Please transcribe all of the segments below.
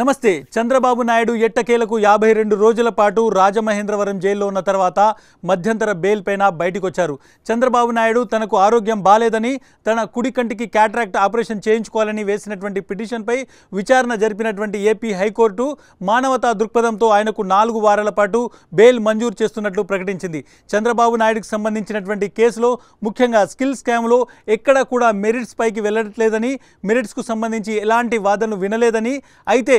నమస్తే చంద్రబాబు నాయుడు ఎట్టకేలకు యాభై రెండు రోజుల పాటు రాజమహేంద్రవరం జైల్లో ఉన్న తర్వాత మధ్యంతర బెయిల్ పైన బయటకొచ్చారు చంద్రబాబు నాయుడు తనకు ఆరోగ్యం బాలేదని తన కుడి కంటికి క్యాట్రాక్ట్ ఆపరేషన్ చేయించుకోవాలని వేసినటువంటి పిటిషన్పై విచారణ జరిపినటువంటి ఏపీ హైకోర్టు మానవతా దృక్పథంతో ఆయనకు నాలుగు వారాల పాటు బెయిల్ మంజూరు చేస్తున్నట్లు ప్రకటించింది చంద్రబాబు నాయుడుకు సంబంధించినటువంటి కేసులో ముఖ్యంగా స్కిల్ స్కామ్లో ఎక్కడా కూడా మెరిట్స్ పైకి వెళ్ళట్లేదని మెరిట్స్కు సంబంధించి ఎలాంటి వాదనలు వినలేదని అయితే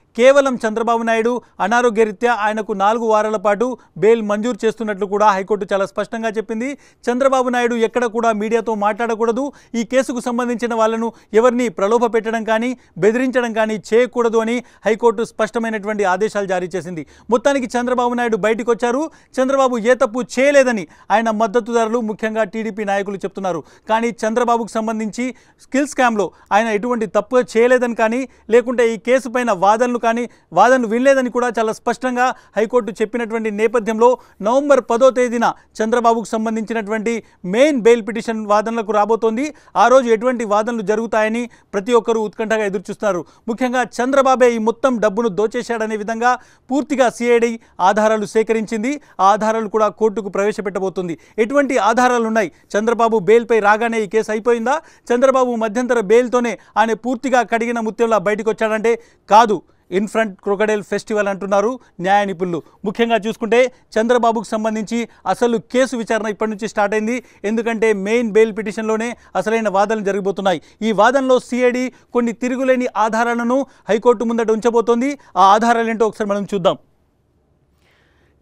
కేవలం చంద్రబాబు నాయుడు అనారోగ్యరీత్యా ఆయనకు నాలుగు వారాల పాటు బెయిల్ మంజూరు చేస్తున్నట్లు కూడా హైకోర్టు చాలా స్పష్టంగా చెప్పింది చంద్రబాబు నాయుడు ఎక్కడ కూడా మీడియాతో మాట్లాడకూడదు ఈ కేసుకు సంబంధించిన వాళ్ళను ఎవరిని ప్రలోభ పెట్టడం కానీ బెదిరించడం కానీ చేయకూడదు అని హైకోర్టు స్పష్టమైనటువంటి ఆదేశాలు జారీ చేసింది మొత్తానికి చంద్రబాబు నాయుడు బయటకు వచ్చారు చంద్రబాబు ఏ తప్పు చేయలేదని ఆయన మద్దతుదారులు ముఖ్యంగా టీడీపీ నాయకులు చెప్తున్నారు కానీ చంద్రబాబుకు సంబంధించి స్కిల్ స్కామ్లో ఆయన ఎటువంటి తప్పు చేయలేదని కానీ లేకుంటే ఈ కేసు పైన వాదనలు కానీ వాదనలు వినలేదని కూడా చాలా స్పష్టంగా హైకోర్టు చెప్పినటువంటి నేపథ్యంలో నవంబర్ పదో తేదీన చంద్రబాబుకు సంబంధించినటువంటి మెయిన్ బెయిల్ పిటిషన్ వాదనలకు రాబోతోంది ఆ రోజు ఎటువంటి వాదనలు జరుగుతాయని ప్రతి ఒక్కరూ ఉత్కంఠగా ఎదురుచూస్తున్నారు ముఖ్యంగా చంద్రబాబే ఈ మొత్తం డబ్బును దోచేశాడనే విధంగా పూర్తిగా సిఐడి ఆధారాలు సేకరించింది ఆ ఆధారాలు కూడా కోర్టుకు ప్రవేశపెట్టబోతుంది ఎటువంటి ఆధారాలు ఉన్నాయి చంద్రబాబు బెయిల్పై రాగానే ఈ కేసు అయిపోయిందా చంద్రబాబు మధ్యంతర బెయిల్తోనే ఆయన పూర్తిగా కడిగిన ముత్యంలా బయటకు వచ్చాడంటే కాదు ఇన్ఫ్రంట్ క్రొకడైల్ ఫెస్టివల్ అంటున్నారు న్యాయ నిపుణులు ముఖ్యంగా చూసుకుంటే చంద్రబాబుకు సంబంధించి అసలు కేసు విచారణ ఇప్పటి నుంచి స్టార్ట్ అయింది ఎందుకంటే మెయిన్ బెయిల్ పిటిషన్లోనే అసలైన వాదనలు జరిగిపోతున్నాయి ఈ వాదనలో సిఐడి కొన్ని తిరుగులేని ఆధారాలను హైకోర్టు ముందట ఉంచబోతోంది ఆ ఆధారాలు ఏంటో ఒకసారి మనం చూద్దాం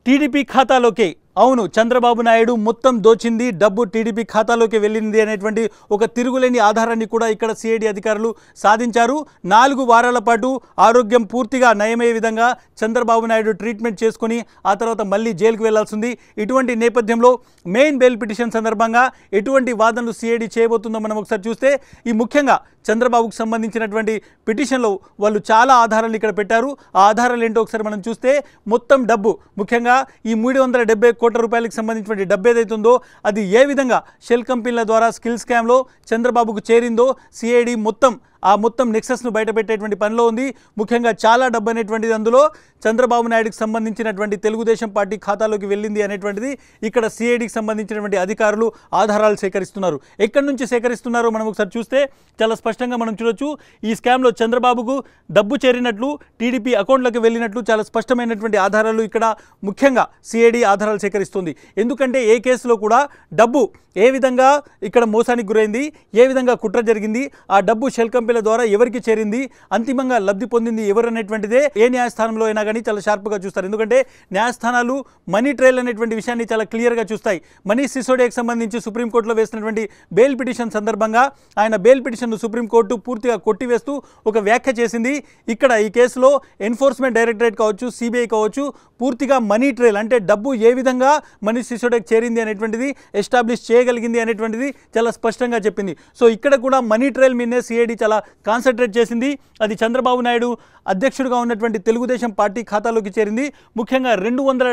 టీడీపీ ఖాతాలోకే అవును చంద్రబాబు నాయుడు మొత్తం దోచింది డబ్బు టీడీపీ ఖాతాలోకి వెళ్ళింది అనేటువంటి ఒక తిరుగులేని ఆధారాన్ని కూడా ఇక్కడ సిఐడి అధికారులు సాధించారు నాలుగు వారాల పాటు ఆరోగ్యం పూర్తిగా నయమయ్యే విధంగా చంద్రబాబు నాయుడు ట్రీట్మెంట్ చేసుకుని ఆ తర్వాత మళ్ళీ జైలుకు వెళ్లాల్సింది ఇటువంటి నేపథ్యంలో మెయిన్ బెయిల్ పిటిషన్ సందర్భంగా ఎటువంటి వాదనలు సిఐడి చేయబోతుందో మనం ఒకసారి చూస్తే ఈ ముఖ్యంగా చంద్రబాబుకు సంబంధించినటువంటి పిటిషన్లో వాళ్ళు చాలా ఆధారాలు ఇక్కడ పెట్టారు ఆ ఆధారాలు ఏంటో ఒకసారి మనం చూస్తే మొత్తం డబ్బు ముఖ్యంగా ఈ మూడు వందల కోట్ల రూపాయలకు సంబంధించిన డబ్బు ఏదైతుందో అది ఏ విధంగా షెల్ కంపెనీల ద్వారా స్కిల్ స్కామ్లో చంద్రబాబుకు చేరిందో సిఐడి మొత్తం ఆ మొత్తం నెక్సెస్ను బయటపెట్టేటువంటి పనిలో ఉంది ముఖ్యంగా చాలా డబ్బు అనేటువంటిది అందులో చంద్రబాబు నాయుడుకి సంబంధించినటువంటి తెలుగుదేశం పార్టీ ఖాతాలోకి వెళ్ళింది అనేటువంటిది ఇక్కడ సిఐడికి సంబంధించినటువంటి అధికారులు ఆధారాలు సేకరిస్తున్నారు ఎక్కడి నుంచి సేకరిస్తున్నారో మనం ఒకసారి చూస్తే చాలా స్పష్టంగా మనం చూడొచ్చు ఈ స్కామ్లో చంద్రబాబుకు డబ్బు చేరినట్లు టీడీపీ అకౌంట్లకు వెళ్ళినట్లు చాలా స్పష్టమైనటువంటి ఆధారాలు ఇక్కడ ముఖ్యంగా సిఐడి ఆధారాలు సేకరిస్తుంది ఎందుకంటే ఏ కేసులో కూడా డబ్బు ఏ విధంగా ఇక్కడ మోసానికి గురైంది ఏ విధంగా కుట్ర జరిగింది ఆ డబ్బు షెల్ ఎంపీల ద్వారా ఎవరికి చేరింది అంతిమంగా లబ్ధి పొందింది ఎవరు అనేటువంటిదే ఏ న్యాయస్థానంలో అయినా కానీ చాలా షార్ప్గా చూస్తారు ఎందుకంటే న్యాయస్థానాలు మనీ ట్రయల్ అనేటువంటి విషయాన్ని చాలా క్లియర్గా చూస్తాయి మనీష్ సిసోడియాకి సంబంధించి సుప్రీంకోర్టులో వేసినటువంటి బెయిల్ పిటిషన్ సందర్భంగా ఆయన బెయిల్ పిటిషన్ను సుప్రీంకోర్టు పూర్తిగా కొట్టివేస్తూ ఒక వ్యాఖ్య చేసింది ఇక్కడ ఈ కేసులో ఎన్ఫోర్స్మెంట్ డైరెక్టరేట్ కావచ్చు సిబిఐ కావచ్చు పూర్తిగా మనీ ట్రయల్ అంటే డబ్బు ఏ విధంగా మనీష్ సిసోడియాకి చేరింది అనేటువంటిది ఎస్టాబ్లిష్ చేయగలిగింది అనేటువంటిది చాలా స్పష్టంగా చెప్పింది సో ఇక్కడ కూడా మనీ ట్రయల్ మీదనే సిఐడి చాలా కాన్సన్ట్రేట్ చేసింది అది చంద్రబాబు నాయుడు అధ్యక్షుడిగా ఉన్నటువంటి తెలుగుదేశం పార్టీ ఖాతాలోకి చేరింది ముఖ్యంగా రెండు వందల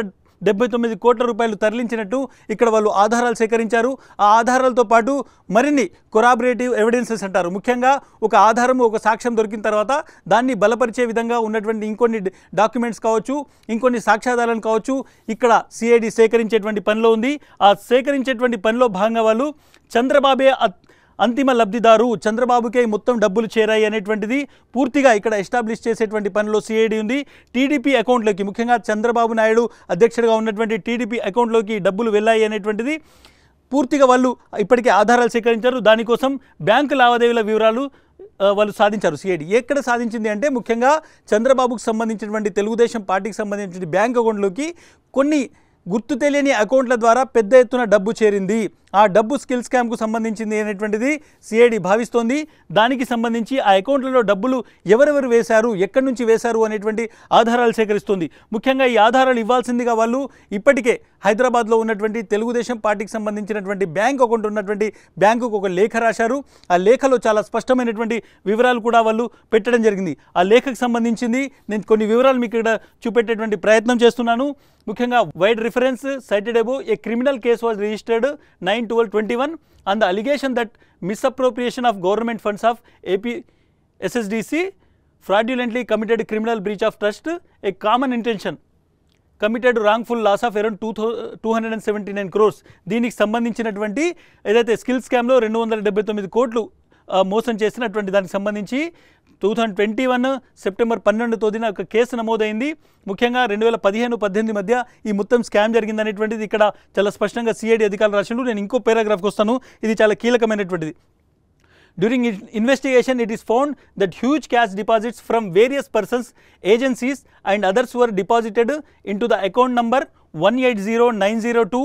డెబ్బై తొమ్మిది కోట్ల రూపాయలు తరలించినట్టు ఇక్కడ వాళ్ళు ఆధారాలు సేకరించారు ఆ ఆధారాలతో పాటు మరిన్ని కొరాబరేటివ్ ఎవిడెన్సెస్ అంటారు ముఖ్యంగా ఒక ఆధారము ఒక సాక్ష్యం దొరికిన తర్వాత దాన్ని బలపరిచే విధంగా ఉన్నటువంటి ఇంకొన్ని డాక్యుమెంట్స్ కావచ్చు ఇంకొన్ని సాక్ష్యాధారాలు కావచ్చు ఇక్కడ సిఐడి సేకరించేటువంటి పనిలో ఉంది ఆ సేకరించేటువంటి పనిలో భాగంగా వాళ్ళు చంద్రబాబే అంతిమ లబ్ధిదారు చంద్రబాబుకే మొత్తం డబ్బులు చేరాయి అనేటువంటిది పూర్తిగా ఇక్కడ ఎస్టాబ్లిష్ చేసేటువంటి పనిలో సిఐడి ఉంది టీడీపీ అకౌంట్లోకి ముఖ్యంగా చంద్రబాబు నాయుడు అధ్యక్షుడిగా ఉన్నటువంటి టీడీపీ అకౌంట్లోకి డబ్బులు వెళ్ళాయి అనేటువంటిది పూర్తిగా వాళ్ళు ఇప్పటికే ఆధారాలు సేకరించారు దానికోసం బ్యాంకు లావాదేవీల వివరాలు వాళ్ళు సాధించారు సిఐడి ఎక్కడ సాధించింది అంటే ముఖ్యంగా చంద్రబాబుకు సంబంధించినటువంటి తెలుగుదేశం పార్టీకి సంబంధించిన బ్యాంక్ అకౌంట్లోకి కొన్ని గుర్తు తెలియని అకౌంట్ల ద్వారా పెద్ద ఎత్తున డబ్బు చేరింది ఆ డబ్బు స్కిల్ స్కామ్కు సంబంధించింది అనేటువంటిది సిఐడి భావిస్తోంది దానికి సంబంధించి ఆ అకౌంట్లలో డబ్బులు ఎవరెవరు వేశారు ఎక్కడి నుంచి వేశారు అనేటువంటి ఆధారాలు సేకరిస్తుంది ముఖ్యంగా ఈ ఆధారాలు ఇవ్వాల్సిందిగా వాళ్ళు ఇప్పటికే హైదరాబాద్లో ఉన్నటువంటి తెలుగుదేశం పార్టీకి సంబంధించినటువంటి బ్యాంక్ అకౌంట్ ఉన్నటువంటి బ్యాంకుకు ఒక లేఖ రాశారు ఆ లేఖలో చాలా స్పష్టమైనటువంటి వివరాలు కూడా వాళ్ళు పెట్టడం జరిగింది ఆ లేఖకు సంబంధించింది నేను కొన్ని వివరాలు మీకు ఇక్కడ చూపెట్టేటువంటి ప్రయత్నం చేస్తున్నాను ముఖ్యంగా vide reference cited above a criminal case was registered nine twelve twenty one and the allegation that misappropriation of government funds of AP SSDC fraudulently committed criminal breach of trust a common intention committed wrongful loss of around two two hundred and seventy nine crores దీనికి సంబంధించినటువంటి ఏదైతే skill స్కామ్లో రెండు వందల డెబ్బై తొమ్మిది కోట్లు మోసం చేసినటువంటి దానికి సంబంధించి two thousand twenty one September పన్నెండు తోదిన ఒక కేసు నమోదైంది ముఖ్యంగా రెండు వేల పదిహేను పద్దెనిమిది మధ్య ఈ మొత్తం స్కామ్ జరిగిందనేటువంటిది ఇక్కడ చాలా స్పష్టంగా సిఐడి అధికారులు రాసిండు నేను ఇంకో పారాగ్రాఫ్కి వస్తాను ఇది చాలా కీలకమైనటువంటిది during investigation it is found that huge cash deposits from various persons agencies and others were deposited in to the account number one eight zero nine zero two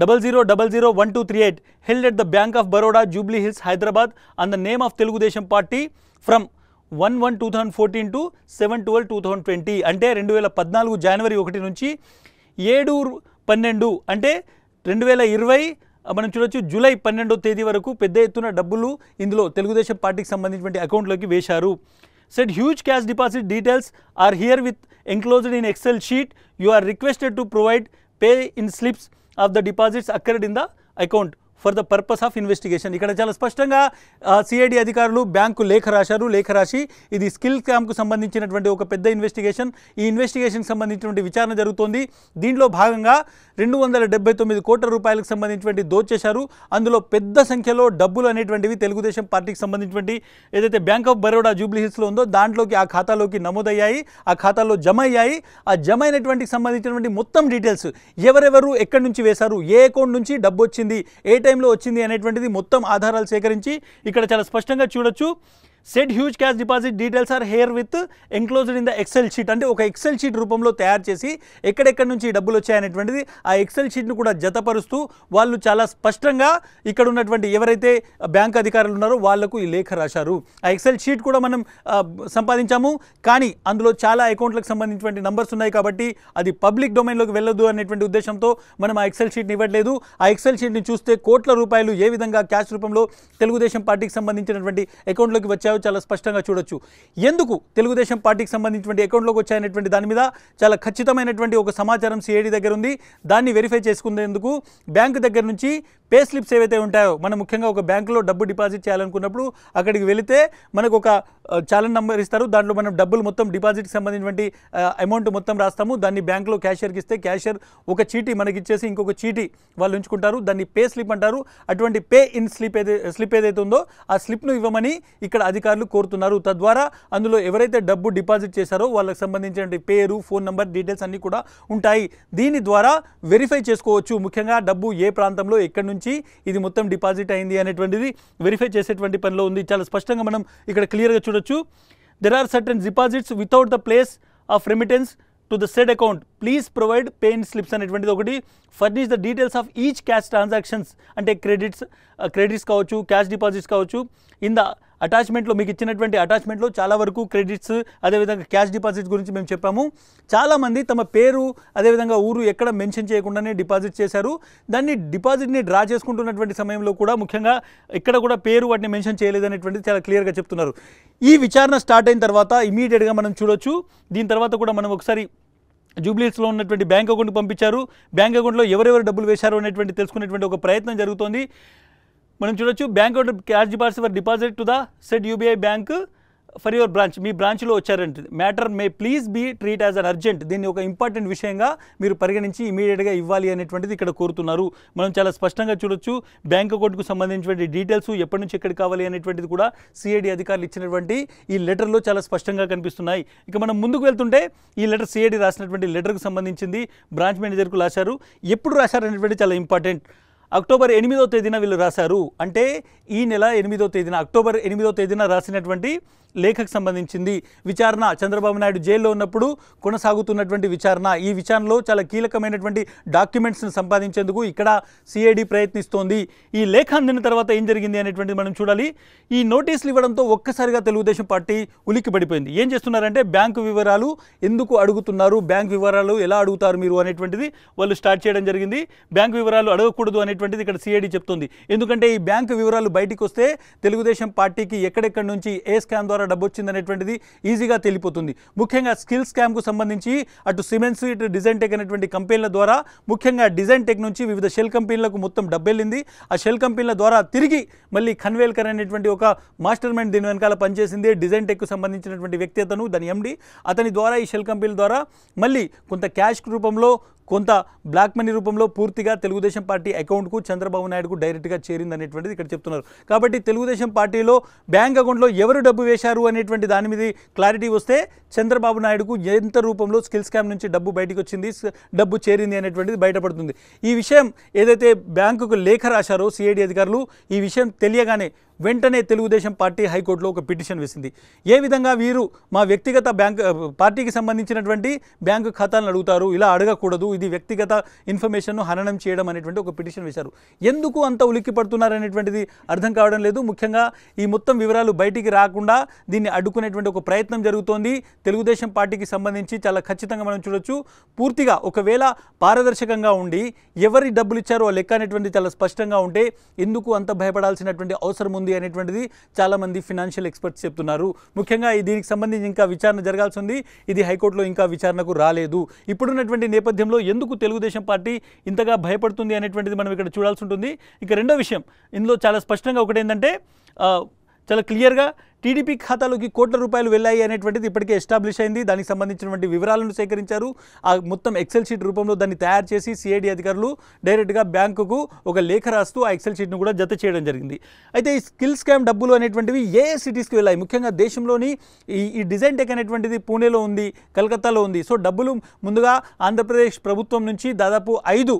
double double zero zero one eight held at the bank of Baroda Jubilee Hills Hyderabad and the name of Telugu Desam party from one one two thousand fourteen to seven to two thousand twenty అంటే రెండు వేల పద్నాలుగు జనవరి ఒకటి నుంచి ఏడు పన్నెండు అంటే రెండు వేల ఇరవై మనం చూడొచ్చు జూలై పన్నెండో తేదీ వరకు పెద్ద ఎత్తున డబ్బులు ఇందులో తెలుగుదేశం పార్టీకి సంబంధించినటువంటి అకౌంట్లోకి వేశారు said huge cash deposit details are herewith enclosed in Excel sheet you are requested to provide pay in slips of the deposits occurred in the account for the purpose of investigation ఇక్కడ చాలా స్పష్టంగా CID అధికారులు bank లేఖ రాశారు లేఖ రాసి ఇది skill క్యాంప్కు సంబంధించినటువంటి ఒక పెద్ద ఇన్వెస్టిగేషన్ ఈ ఇన్వెస్టిగేషన్కి సంబంధించినటువంటి విచారణ జరుగుతోంది దీంట్లో భాగంగా రెండు వందల డెబ్బై తొమ్మిది కోట్ల రూపాయలకు సంబంధించినటువంటి దోచేశారు అందులో పెద్ద సంఖ్యలో డబ్బులు అనేటువంటివి తెలుగుదేశం పార్టీకి సంబంధించినటువంటి ఏదైతే బ్యాంక్ ఆఫ్ బరోడా జూబ్లీ హిల్స్లో ఉందో దాంట్లోకి ఆ ఖాతాలోకి నమోదయ్యాయి ఆ ఖాతాలో జమ అయ్యాయి ఆ జమ అయినటువంటి సంబంధించినటువంటి మొత్తం డీటెయిల్స్ ఎవరెవరు ఎక్కడి నుంచి వేశారు ఏ అకౌంట్ నుంచి డబ్బు వచ్చింది ఏ టైంలో వచ్చింది అనేటువంటిది మొత్తం ఆధారాలు సేకరించి ఇక్కడ చాలా స్పష్టంగా చూడొచ్చు said huge cash deposit details are herewith enclosed in the Excel sheet అంటే ఒక ఎక్సెల్ షీట్ రూపంలో తయారు చేసి ఎక్కడెక్కడి నుంచి డబ్బులు వచ్చాయనేటువంటిది ఆ ఎక్సెల్ షీట్ను కూడా జతపరుస్తూ వాళ్ళు చాలా స్పష్టంగా ఇక్కడ ఉన్నటువంటి ఎవరైతే బ్యాంక్ అధికారులు ఉన్నారో వాళ్లకు ఈ లేఖ రాశారు ఆ ఎక్సెల్ షీట్ కూడా మనం సంపాదించాము కానీ అందులో చాలా అకౌంట్లకు సంబంధించినటువంటి నంబర్స్ ఉన్నాయి కాబట్టి అది పబ్లిక్ డొమైన్లోకి వెళ్ళదు అనేటువంటి ఉద్దేశంతో మనం ఆ ఎక్సెల్ షీట్ని ఇవ్వట్లేదు ఆ ఎక్సెల్ షీట్ని చూస్తే కోట్ల రూపాయలు ఏ విధంగా క్యాష్ రూపంలో తెలుగుదేశం పార్టీకి సంబంధించినటువంటి అకౌంట్లోకి వచ్చారు వచ్చాయో చాలా స్పష్టంగా చూడొచ్చు ఎందుకు తెలుగుదేశం పార్టీకి సంబంధించినటువంటి అకౌంట్లోకి వచ్చాయనేటువంటి దాని మీద చాలా ఖచ్చితమైనటువంటి ఒక సమాచారం సిఐడి దగ్గర ఉంది దాన్ని వెరిఫై చేసుకునేందుకు బ్యాంకు దగ్గర నుంచి పే స్లిప్స్ ఏవైతే ఉంటాయో మనం ముఖ్యంగా ఒక బ్యాంకులో డబ్బు డిపాజిట్ చేయాలనుకున్నప్పుడు అక్కడికి వెళితే మనకు ఒక చాలన్ నెంబర్ ఇస్తారు దాంట్లో మనం డబ్బులు మొత్తం డిపాజిట్కి సంబంధించినటువంటి అమౌంట్ మొత్తం రాస్తాము దాన్ని బ్యాంకులో క్యాషియర్కి ఇస్తే క్యాషియర్ ఒక చీటీ మనకి ఇచ్చేసి ఇంకొక చీటీ వాళ్ళు ఉంచుకుంటారు దాన్ని పే స్లిప్ అంటారు అటువంటి పే ఇన్ స్లిప్ ఏదైతే స్లిప్ ఏదైతే ఉందో ఆ స్లిప్ను ఇవ్వమని ఇక్కడ అధికారులు కోరుతున్నారు తద్వారా అందులో ఎవరైతే డబ్బు డిపాజిట్ చేశారో వాళ్ళకి సంబంధించిన పేరు ఫోన్ నెంబర్ డీటెయిల్స్ అన్నీ కూడా ఉంటాయి దీని ద్వారా వెరిఫై చేసుకోవచ్చు ముఖ్యంగా డబ్బు ఏ ప్రాంతంలో ఎక్కడి నుంచి నుంచి ఇది మొత్తం డిపాజిట్ అయింది అనేటువంటిది వెరిఫై చేసేటువంటి పనిలో ఉంది చాలా స్పష్టంగా మనం ఇక్కడ క్లియర్గా చూడొచ్చు there are certain deposits without the place of remittance to the said account please provide pay in slips అనేటువంటిది ఒకటి furnish the details of each cash transactions అంటే క్రెడిట్స్ క్రెడిట్స్ uh, కావచ్చు క్యాష్ డిపాజిట్స్ కావచ్చు ఇన్ ద అటాచ్మెంట్లో మీకు ఇచ్చినటువంటి అటాచ్మెంట్లో చాలా వరకు క్రెడిట్స్ అదేవిధంగా క్యాష్ డిపాజిట్ గురించి మేము చెప్పాము చాలామంది తమ పేరు అదేవిధంగా ఊరు ఎక్కడ మెన్షన్ చేయకుండానే డిపాజిట్ చేశారు దాన్ని డిపాజిట్ని డ్రా చేసుకుంటున్నటువంటి సమయంలో కూడా ముఖ్యంగా ఇక్కడ కూడా పేరు వాటిని మెన్షన్ చేయలేదనేటువంటిది చాలా క్లియర్గా చెప్తున్నారు ఈ విచారణ స్టార్ట్ అయిన తర్వాత ఇమీడియట్గా మనం చూడొచ్చు దీని తర్వాత కూడా మనం ఒకసారి జూబ్లీస్లో ఉన్నటువంటి బ్యాంక్ అకౌంట్ పంపించారు బ్యాంక్ అకౌంట్లో ఎవరెవరు డబ్బులు వేశారు అనేటువంటి తెలుసుకునేటువంటి ఒక ప్రయత్నం జరుగుతోంది మనం చూడొచ్చు bank account cash deposit for deposit to the said UBI bank for your branch మీ బ్రాంచ్లో వచ్చారంటే matter may please be treat as an urgent దీన్ని ఒక ఇంపార్టెంట్ విషయంగా మీరు పరిగణించి ఇమీడియట్గా ఇవ్వాలి అనేటువంటిది ఇక్కడ కోరుతున్నారు మనం చాలా స్పష్టంగా చూడొచ్చు బ్యాంక్ అకౌంట్కు సంబంధించినటువంటి డీటెయిల్స్ ఎప్పటి నుంచి ఎక్కడ కావాలి అనేటువంటిది కూడా సిఐడి అధికారులు ఇచ్చినటువంటి ఈ లెటర్లో చాలా స్పష్టంగా కనిపిస్తున్నాయి ఇక మనం ముందుకు వెళ్తుంటే ఈ లెటర్ సిఐడి రాసినటువంటి లెటర్కు సంబంధించింది బ్రాంచ్ మేనేజర్కు రాశారు ఎప్పుడు రాశారనేటువంటి చాలా ఇంపార్టెంట్ అక్టోబర్ ఎనిమిదో తేదీన వీళ్ళు రాశారు అంటే ఈ నెల ఎనిమిదో తేదీన అక్టోబర్ ఎనిమిదో తేదీన రాసినటువంటి లేఖకు సంబంధించింది విచారణ చంద్రబాబు నాయుడు జైల్లో ఉన్నప్పుడు కొనసాగుతున్నటువంటి విచారణ ఈ విచారణలో చాలా కీలకమైనటువంటి డాక్యుమెంట్స్ను సంపాదించేందుకు ఇక్కడ సిఐడి ప్రయత్నిస్తోంది ఈ లేఖ అందిన తర్వాత ఏం జరిగింది అనేటువంటిది మనం చూడాలి ఈ నోటీసులు ఇవ్వడంతో ఒక్కసారిగా తెలుగుదేశం పార్టీ ఉలిక్కి పడిపోయింది ఏం చేస్తున్నారంటే బ్యాంకు వివరాలు ఎందుకు అడుగుతున్నారు బ్యాంక్ వివరాలు ఎలా అడుగుతారు మీరు అనేటువంటిది వాళ్ళు స్టార్ట్ చేయడం జరిగింది బ్యాంక్ వివరాలు అడగకూడదు అనేటువంటిది ఇక్కడ సిఐడి చెప్తుంది ఎందుకంటే ఈ బ్యాంకు వివరాలు బయటకు వస్తే తెలుగుదేశం పార్టీకి ఎక్కడెక్కడి నుంచి ఏ స్కామ్ ద్వారా ద్వారా డబ్బు వచ్చిందనేటువంటిది ఈజీగా తెలిపోతుంది ముఖ్యంగా స్కిల్ స్కామ్కు సంబంధించి అటు సిమెంట్ ఇటు డిజైన్ టెక్ అనేటువంటి కంపెనీల ద్వారా ముఖ్యంగా డిజైన్ టెక్ నుంచి వివిధ షెల్ కంపెనీలకు మొత్తం డబ్బెళ్ళింది ఆ షెల్ కంపెనీల ద్వారా తిరిగి మళ్ళీ ఖన్వేల్కర్ అనేటువంటి ఒక మాస్టర్ మైండ్ దీని వెనకాల పనిచేసింది డిజైన్ టెక్కు సంబంధించినటువంటి వ్యక్తి అతను దాని ఎండి అతని ద్వారా ఈ షెల్ కంపెనీల ద్వారా మళ్ళీ కొంత క్యాష్ రూపంలో కొంత బ్లాక్ మనీ రూపంలో పూర్తిగా తెలుగుదేశం పార్టీ అకౌంట్కు చంద్రబాబు నాయుడుకు డైరెక్ట్గా చేరింది అనేటువంటిది ఇక్కడ చెప్తున్నారు కాబట్టి తెలుగుదేశం పార్టీలో బ్యాంక్ అకౌంట్లో ఎవరు డబ్బు వేశారు అనేటువంటి దాని మీద క్లారిటీ వస్తే చంద్రబాబు నాయుడుకు ఎంత రూపంలో స్కిల్ స్కామ్ నుంచి డబ్బు బయటకు వచ్చింది డబ్బు చేరింది అనేటువంటిది బయటపడుతుంది ఈ విషయం ఏదైతే బ్యాంకుకు లేఖ రాశారో సిఐడి అధికారులు ఈ విషయం తెలియగానే వెంటనే తెలుగుదేశం పార్టీ హైకోర్టులో ఒక పిటిషన్ వేసింది ఏ విధంగా వీరు మా వ్యక్తిగత బ్యాంక్ పార్టీకి సంబంధించినటువంటి బ్యాంకు ఖాతాలను అడుగుతారు ఇలా అడగకూడదు ఇది వ్యక్తిగత ఇన్ఫర్మేషన్ను హననం చేయడం అనేటువంటి ఒక పిటిషన్ వేశారు ఎందుకు అంత ఉలిక్కి పడుతున్నారనేటువంటిది అర్థం కావడం లేదు ముఖ్యంగా ఈ మొత్తం వివరాలు బయటికి రాకుండా దీన్ని అడ్డుకునేటువంటి ఒక ప్రయత్నం జరుగుతోంది తెలుగుదేశం పార్టీకి సంబంధించి చాలా ఖచ్చితంగా మనం చూడొచ్చు పూర్తిగా ఒకవేళ పారదర్శకంగా ఉండి ఎవరి డబ్బులు ఇచ్చారో లెక్క అనేటువంటి చాలా స్పష్టంగా ఉంటే ఎందుకు అంత భయపడాల్సినటువంటి అవసరం ఉంది ఉంది అనేటువంటిది చాలామంది ఫినాన్షియల్ ఎక్స్పర్ట్స్ చెప్తున్నారు ముఖ్యంగా దీనికి సంబంధించి ఇంకా విచారణ జరగాల్సి ఉంది ఇది హైకోర్టులో ఇంకా విచారణకు రాలేదు ఇప్పుడున్నటువంటి నేపథ్యంలో ఎందుకు తెలుగుదేశం పార్టీ ఇంతగా భయపడుతుంది అనేటువంటిది మనం ఇక్కడ చూడాల్సి ఉంటుంది ఇక రెండో విషయం ఇందులో చాలా స్పష్టంగా ఏంటంటే చాలా క్లియర్గా టీడీపీ ఖాతాలోకి కోట్ల రూపాయలు వెళ్ళాయి అనేటువంటిది ఇప్పటికే ఎస్టాబ్లిష్ అయింది దానికి సంబంధించినటువంటి వివరాలను సేకరించారు ఆ మొత్తం ఎక్సెల్ షీట్ రూపంలో దాన్ని తయారు చేసి సిఐడి అధికారులు డైరెక్ట్గా బ్యాంకుకు ఒక లేఖ రాస్తూ ఆ ఎక్సెల్ షీట్ను కూడా జత చేయడం జరిగింది అయితే ఈ స్కిల్ స్కామ్ డబ్బులు అనేటువంటివి ఏ సిటీస్కి వెళ్ళాయి ముఖ్యంగా దేశంలోని ఈ ఈ డిజైన్ టెక్ అనేటువంటిది పూణేలో ఉంది కలకత్తాలో ఉంది సో డబ్బులు ముందుగా ఆంధ్రప్రదేశ్ ప్రభుత్వం నుంచి దాదాపు ఐదు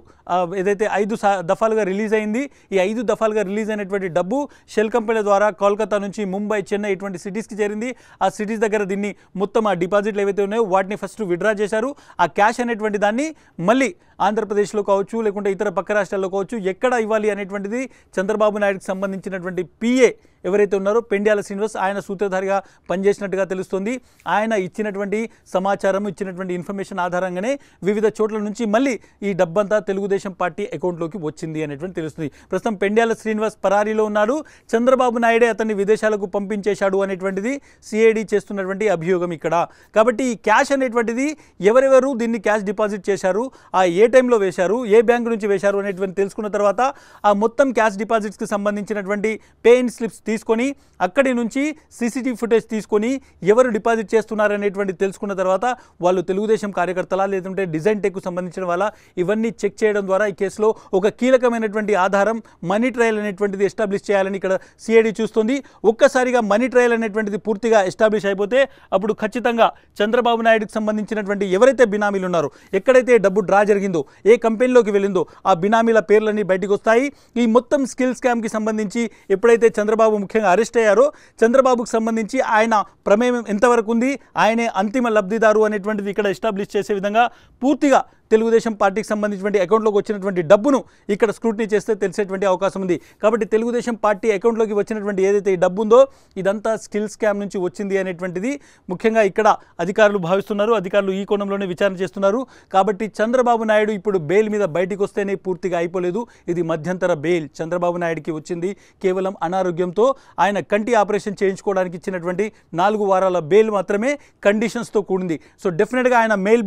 ఏదైతే ఐదు దఫాలుగా రిలీజ్ అయింది ఈ ఐదు దఫాలుగా రిలీజ్ అయినటువంటి డబ్బు షెల్ కంపెనీల ద్వారా కోల్కతా నుంచి ముంబై చెన్నై ఇటువంటి సిటీస్కి చేరింది ఆ సిటీస్ దగ్గర దీన్ని మొత్తం ఆ డిపాజిట్లు ఏవైతే ఉన్నాయో వాటిని ఫస్ట్ విడ్రా చేశారు ఆ క్యాష్ అనేటువంటి దాన్ని మళ్ళీ ఆంధ్రప్రదేశ్లో కావచ్చు లేకుంటే ఇతర పక్క రాష్ట్రాల్లో కావచ్చు ఎక్కడ ఇవ్వాలి అనేటువంటిది చంద్రబాబు నాయుడుకి సంబంధించినటువంటి పిఏ ఎవరైతే ఉన్నారో పెండ్యాల శ్రీనివాస్ ఆయన సూత్రధారిగా పనిచేసినట్టుగా తెలుస్తుంది ఆయన ఇచ్చినటువంటి సమాచారం ఇచ్చినటువంటి ఇన్ఫర్మేషన్ ఆధారంగానే వివిధ చోట్ల నుంచి మళ్ళీ ఈ డబ్బంతా తెలుగుదేశం పార్టీ అకౌంట్లోకి వచ్చింది అనేటువంటి తెలుస్తుంది ప్రస్తుతం పెండ్యాల శ్రీనివాస్ పరారీలో ఉన్నాడు చంద్రబాబు నాయుడే అతన్ని విదేశాలకు పంపించేశాడు అనేటువంటిది సిఐడి చేస్తున్నటువంటి అభియోగం ఇక్కడ కాబట్టి ఈ క్యాష్ అనేటువంటిది ఎవరెవరు దీన్ని క్యాష్ డిపాజిట్ చేశారు ఆ ఏ టైంలో వేశారు ఏ బ్యాంకు నుంచి వేశారు అనేటువంటి తెలుసుకున్న తర్వాత ఆ మొత్తం క్యాష్ డిపాజిట్స్కి సంబంధించినటువంటి ఇన్ స్లిప్స్ తీసుకొని అక్కడి నుంచి సీసీటీవీ ఫుటేజ్ తీసుకొని ఎవరు డిపాజిట్ చేస్తున్నారనేటువంటి తెలుసుకున్న తర్వాత వాళ్ళు తెలుగుదేశం కార్యకర్తల లేదంటే డిజైన్ టెక్కు సంబంధించిన వాళ్ళ ఇవన్నీ చెక్ చేయడం ద్వారా ఈ కేసులో ఒక కీలకమైనటువంటి ఆధారం మనీ ట్రయల్ అనేటువంటిది ఎస్టాబ్లిష్ చేయాలని ఇక్కడ సిఐడి చూస్తుంది ఒక్కసారిగా మనీ ట్రయల్ అనేటువంటిది పూర్తిగా ఎస్టాబ్లిష్ అయిపోతే అప్పుడు ఖచ్చితంగా చంద్రబాబు నాయుడుకి సంబంధించినటువంటి ఎవరైతే బినామీలు ఉన్నారో ఎక్కడైతే డబ్బు డ్రా జరిగిందో ఏ కంపెనీలోకి వెళ్ళిందో ఆ బినామీల పేర్లన్నీ బయటకు వస్తాయి ఈ మొత్తం స్కిల్ స్కామ్కి సంబంధించి ఎప్పుడైతే చంద్రబాబు ముఖ్యంగా అరెస్ట్ అయ్యారో చంద్రబాబుకు సంబంధించి ఆయన ప్రమేయం ఎంతవరకు ఉంది ఆయనే అంతిమ లబ్ధిదారు అనేటువంటిది ఇక్కడ ఎస్టాబ్లిష్ చేసే విధంగా పూర్తిగా తెలుగుదేశం పార్టీకి సంబంధించినటువంటి అకౌంట్లోకి వచ్చినటువంటి డబ్బును ఇక్కడ స్క్రూట్నీ చేస్తే తెలిసేటువంటి అవకాశం ఉంది కాబట్టి తెలుగుదేశం పార్టీ అకౌంట్లోకి వచ్చినటువంటి ఏదైతే ఈ డబ్బు ఉందో ఇదంతా స్కిల్ స్కామ్ నుంచి వచ్చింది అనేటువంటిది ముఖ్యంగా ఇక్కడ అధికారులు భావిస్తున్నారు అధికారులు ఈ కోణంలోనే విచారణ చేస్తున్నారు కాబట్టి చంద్రబాబు నాయుడు ఇప్పుడు బెయిల్ మీద బయటికి వస్తేనే పూర్తిగా అయిపోలేదు ఇది మధ్యంతర బెయిల్ చంద్రబాబు నాయుడికి వచ్చింది కేవలం అనారోగ్యంతో ఆయన కంటి ఆపరేషన్ చేయించుకోవడానికి ఇచ్చినటువంటి నాలుగు వారాల బెయిల్ మాత్రమే కండిషన్స్తో కూడింది సో డెఫినెట్గా ఆయన మెయిల్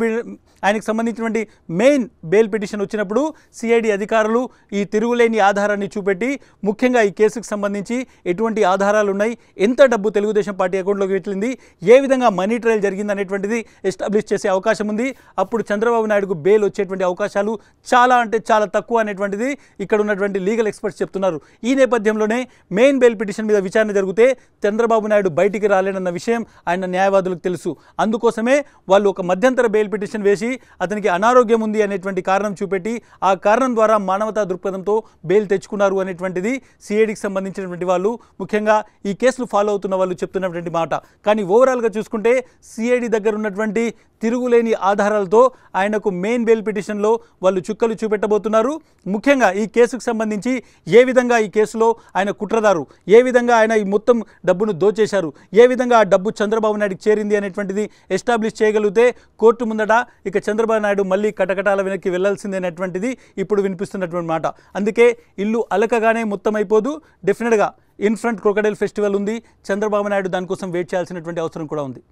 ఆయనకు సంబంధించినటువంటి మెయిన్ బెయిల్ పిటిషన్ వచ్చినప్పుడు సిఐడి అధికారులు ఈ తిరుగులేని ఆధారాన్ని చూపెట్టి ముఖ్యంగా ఈ కేసుకు సంబంధించి ఎటువంటి ఆధారాలు ఉన్నాయి ఎంత డబ్బు తెలుగుదేశం పార్టీ అకౌంట్లోకి వెళ్ళింది ఏ విధంగా మనీ ట్రయల్ జరిగింది అనేటువంటిది ఎస్టాబ్లిష్ చేసే అవకాశం ఉంది అప్పుడు చంద్రబాబు నాయుడుకు బెయిల్ వచ్చేటువంటి అవకాశాలు చాలా అంటే చాలా తక్కువ అనేటువంటిది ఇక్కడ ఉన్నటువంటి లీగల్ ఎక్స్పర్ట్స్ చెప్తున్నారు ఈ నేపథ్యంలోనే మెయిన్ బెయిల్ పిటిషన్ మీద విచారణ జరిగితే చంద్రబాబు నాయుడు బయటికి రాలేనన్న విషయం ఆయన న్యాయవాదులకు తెలుసు అందుకోసమే వాళ్ళు ఒక మధ్యంతర బెయిల్ పిటిషన్ వేసి అతనికి అనారోగ్య అనారోగ్యం ఉంది అనేటువంటి కారణం చూపెట్టి ఆ కారణం ద్వారా మానవతా దృక్పథంతో బెయిల్ తెచ్చుకున్నారు అనేటువంటిది సిఐడికి సంబంధించినటువంటి వాళ్ళు ముఖ్యంగా ఈ కేసులు ఫాలో అవుతున్న వాళ్ళు చెప్తున్నటువంటి మాట కానీ ఓవరాల్గా చూసుకుంటే సిఐడి దగ్గర ఉన్నటువంటి తిరుగులేని ఆధారాలతో ఆయనకు మెయిన్ బెయిల్ పిటిషన్లో వాళ్ళు చుక్కలు చూపెట్టబోతున్నారు ముఖ్యంగా ఈ కేసుకు సంబంధించి ఏ విధంగా ఈ కేసులో ఆయన కుట్రదారు ఏ విధంగా ఆయన ఈ మొత్తం డబ్బును దోచేశారు ఏ విధంగా ఆ డబ్బు చంద్రబాబు నాయుడికి చేరింది అనేటువంటిది ఎస్టాబ్లిష్ చేయగలిగితే కోర్టు ముందట ఇక చంద్రబాబు నాయుడు మళ్ళీ కటకటాల వెనక్కి వెళ్ళాల్సిందేనటువంటిది ఇప్పుడు వినిపిస్తున్నటువంటి మాట అందుకే ఇల్లు అలకగానే మొత్తం అయిపోదు డెఫినెట్గా ఇన్ఫ్రంట్ క్రొకడైల్ ఫెస్టివల్ ఉంది చంద్రబాబు నాయుడు దానికోసం వెయిట్ చేయాల్సినటువంటి అవసరం కూడా ఉంది